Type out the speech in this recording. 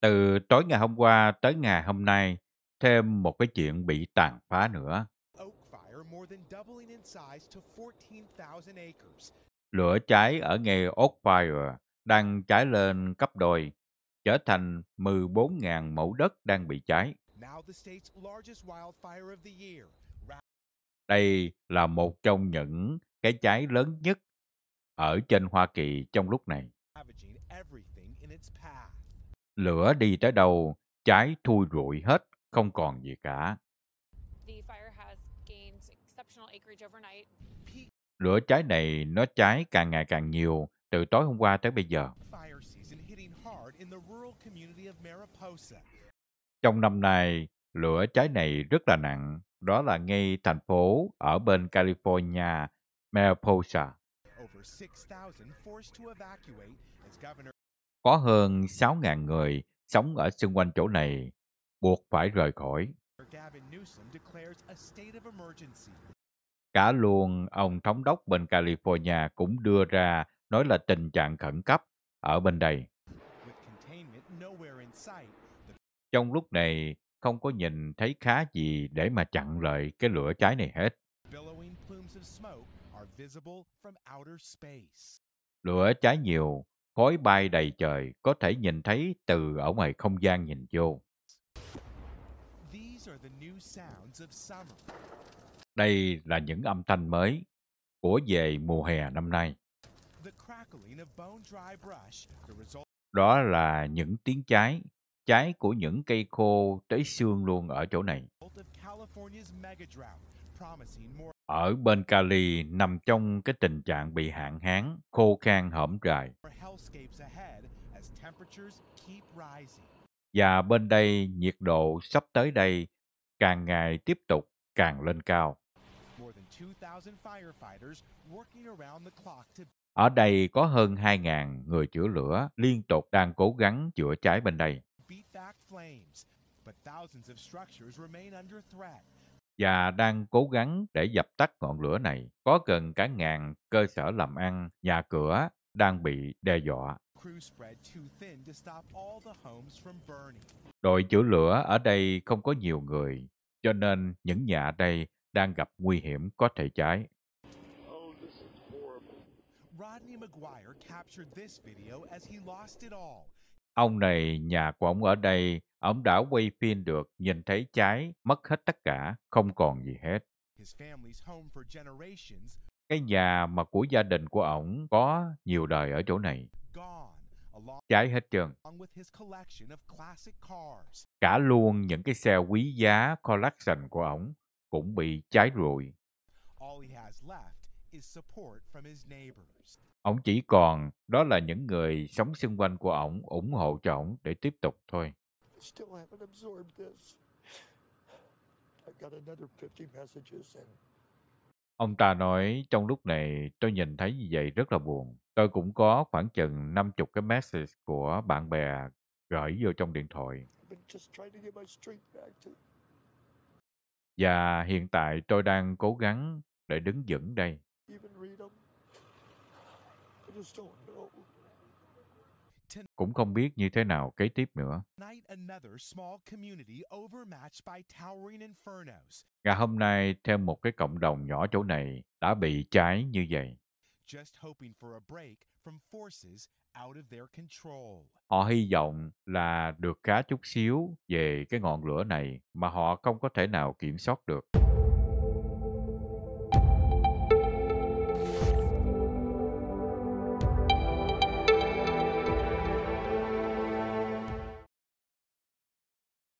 Từ tối ngày hôm qua tới ngày hôm nay, thêm một cái chuyện bị tàn phá nữa. Lửa cháy ở Oak Fire đang cháy lên cấp đôi, trở thành 14.000 mẫu đất đang bị cháy. Đây là một trong những cái cháy lớn nhất ở trên Hoa Kỳ trong lúc này. Lửa đi tới đâu, cháy thui rụi hết, không còn gì cả. Lửa cháy này nó cháy càng ngày càng nhiều, từ tối hôm qua tới bây giờ. Trong năm nay, lửa cháy này rất là nặng, đó là ngay thành phố ở bên California, Mariposa. Có hơn 6.000 người sống ở xung quanh chỗ này buộc phải rời khỏi. Cả luôn ông thống đốc bên California cũng đưa ra nói là tình trạng khẩn cấp ở bên đây. Trong lúc này, không có nhìn thấy khá gì để mà chặn lại cái lửa cháy này hết. Lửa cháy nhiều, khói bay đầy trời có thể nhìn thấy từ ở ngoài không gian nhìn vô. Đây là những âm thanh mới của về mùa hè năm nay. Đó là những tiếng cháy, cháy của những cây khô tới xương luôn ở chỗ này ở bên Cali nằm trong cái tình trạng bị hạn hán, khô khan hõm rài Và bên đây nhiệt độ sắp tới đây càng ngày tiếp tục càng lên cao. Ở đây có hơn 2.000 người chữa lửa liên tục đang cố gắng chữa cháy bên đây và đang cố gắng để dập tắt ngọn lửa này. Có gần cả ngàn cơ sở làm ăn, nhà cửa đang bị đe dọa. Đội chữa lửa ở đây không có nhiều người, cho nên những nhà ở đây đang gặp nguy hiểm có thể cháy. Oh, Rodney McGuire captured this video as he lost it all Ông này, nhà của ông ở đây, ông đã quay phim được, nhìn thấy cháy, mất hết tất cả, không còn gì hết. Cái nhà mà của gia đình của ông có nhiều đời ở chỗ này. Cháy hết trơn. Cả luôn những cái xe quý giá collection của ông cũng bị cháy rồi. Ông chỉ còn đó là những người sống xung quanh của ông ủng hộ cho ông để tiếp tục thôi. Ông ta nói trong lúc này tôi nhìn thấy như vậy rất là buồn. Tôi cũng có khoảng chừng 50 cái message của bạn bè gửi vô trong điện thoại. Và hiện tại tôi đang cố gắng để đứng vững đây. Cũng không biết như thế nào kế tiếp nữa. Ngày hôm nay, thêm một cái cộng đồng nhỏ chỗ này đã bị cháy như vậy. Họ hy vọng là được khá chút xíu về cái ngọn lửa này mà họ không có thể nào kiểm soát được.